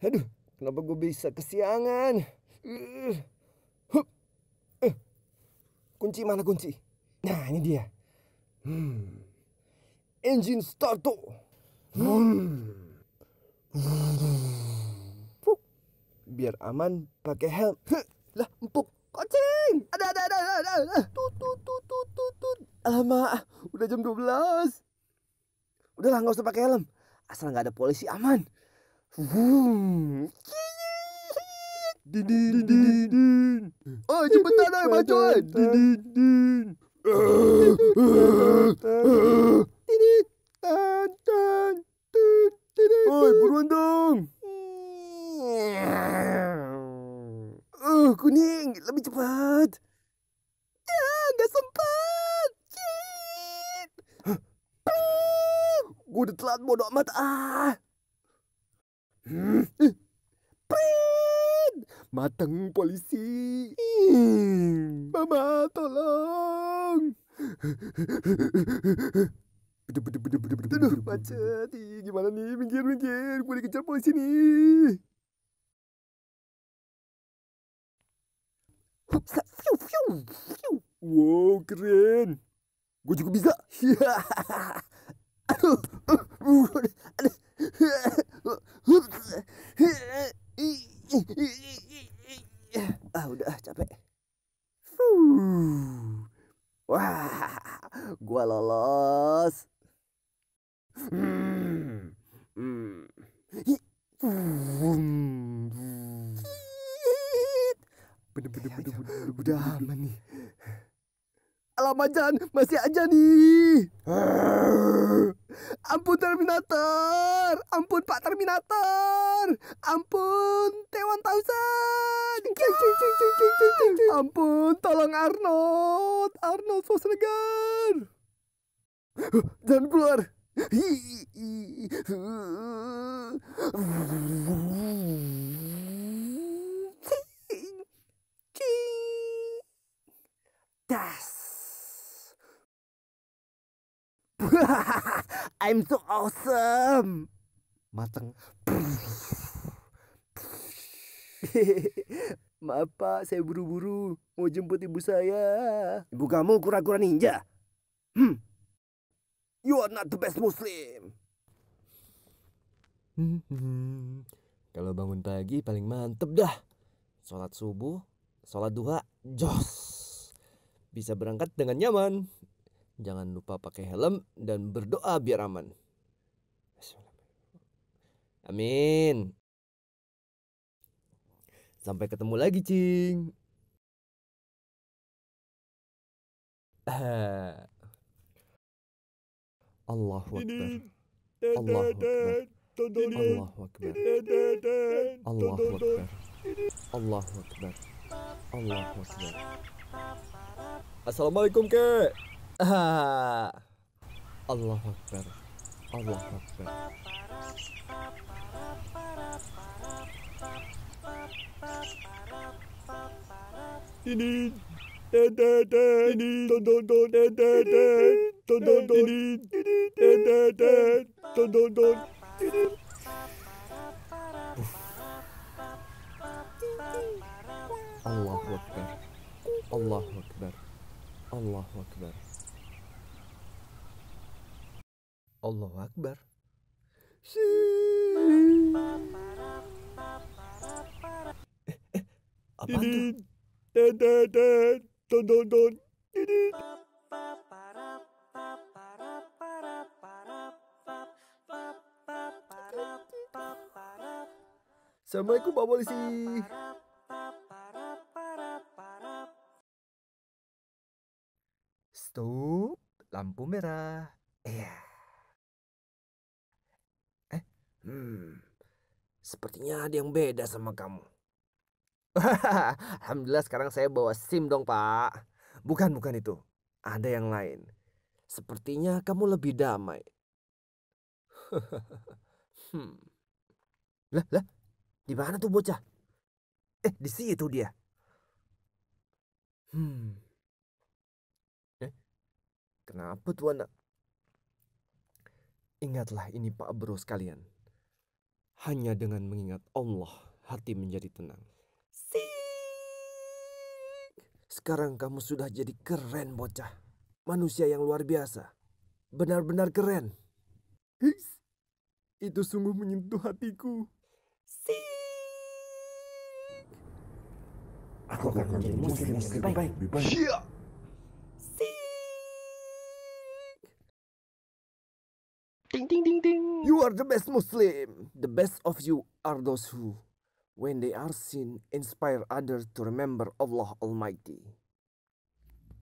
Aduh, kenapa gue bisa kesiangan? Uh, uh, kunci mana kunci? Nah, ini dia. Hmm. Engine start Hmm. Biar aman pakai helm. Huh, lah, empuk. Kucing. Ada ada ada ada. ada. Tut tut tut tut tut tut. Alamak, udah jam 12. lah gak usah pakai helm. Asal gak ada polisi aman. Vroom. Didin, didin, didin. Oh, cepetan lah, bacot. Didin, didin. Didin, tan, tan, tut, didin. Oi, buruan dong. Oh, kuning. Lebih cepat. Ya gak sempat. Gue udah telat bodoh amat. Ah. Prit! Matang polisi. Mama, tolong. Aduh, macet. Gimana nih? Minggir, minggir. Gue dikejar polisi nih. Wow, keren. Gue juga bisa. Aduh, uh, uh, aduh, aduh. Ah, udah capek. Fuh. Wah, gua lolos. Bener, bener, bener, bener, udah aman nih. Alamajan masih aja nih. Ampun Terminator! Ampun Pak Terminator! Ampun T-1000! Ampun, tolong Arnold! Arnold Schwarzenegger! Jangan keluar! Das! I'm so awesome. Mateng. Maaf pak, saya buru-buru. Mau jemput ibu saya. Ibu kamu kura-kura ninja? Hmm. You are not the best Muslim. kalau bangun pagi paling mantep dah. Sholat subuh, sholat duha, jos. Bisa berangkat dengan nyaman. Jangan lupa pakai helm dan berdoa biar aman. Amin. Sampai ketemu lagi, Cing. Allahu Akbar. Allahu Akbar. Allahu Akbar. Allahu Akbar. Allahu Akbar. Allahu Akbar. Assalamualaikum, Kek. Allah akbar. Allah akbar. İnin. De de de. Do do do de de de. Do do do. De de de. Do do do. Allahu akbar. Allahu akbar. Allahu akbar. Allah Akbar. eh, eh apa tuh? Assalamualaikum Pak Polisi. Stop, lampu merah. Iya. Yeah. Hmm, sepertinya ada yang beda sama kamu. Alhamdulillah sekarang saya bawa SIM dong pak. Bukan, bukan itu. Ada yang lain. Sepertinya kamu lebih damai. hmm. Lah, lah. Di mana tuh bocah? Eh, di situ dia. Hmm. Eh, kenapa tuh anak? Ingatlah ini Pak Bro sekalian. Hanya dengan mengingat Allah, hati menjadi tenang. Sik. Sekarang kamu sudah jadi keren bocah. Manusia yang luar biasa. Benar-benar keren. Hiss. Itu sungguh menyentuh hatiku. Sik. Aku akan menjadi muslim yang baik. baik. Ding ding ding. You are the best Muslim. The best of you are those who, when they are seen, inspire others to remember Allah Almighty.